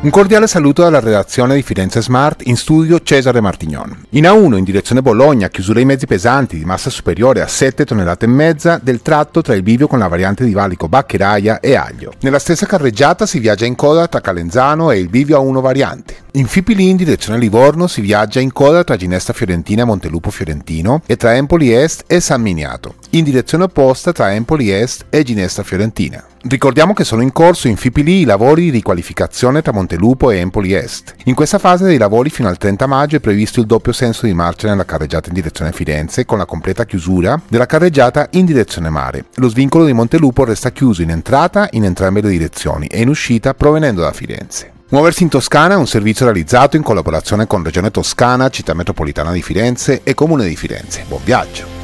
Un cordiale saluto dalla redazione di Firenze Smart, in studio Cesare Martignon. In A1 in direzione Bologna, chiusura ai mezzi pesanti di massa superiore a 7 tonnellate e mezza del tratto tra il bivio con la variante di Valico Baccheraia e Aglio. Nella stessa carreggiata si viaggia in coda tra Calenzano e il bivio A1 variante. In Fipili in direzione Livorno si viaggia in coda tra Ginesta Fiorentina e Montelupo Fiorentino e tra Empoli Est e San Miniato in direzione opposta tra Empoli Est e Ginestra Fiorentina. Ricordiamo che sono in corso in Fipili i lavori di riqualificazione tra Montelupo e Empoli Est. In questa fase dei lavori fino al 30 maggio è previsto il doppio senso di marcia nella carreggiata in direzione Firenze con la completa chiusura della carreggiata in direzione mare. Lo svincolo di Montelupo resta chiuso in entrata in entrambe le direzioni e in uscita provenendo da Firenze. Muoversi in Toscana è un servizio realizzato in collaborazione con Regione Toscana, Città Metropolitana di Firenze e Comune di Firenze. Buon viaggio!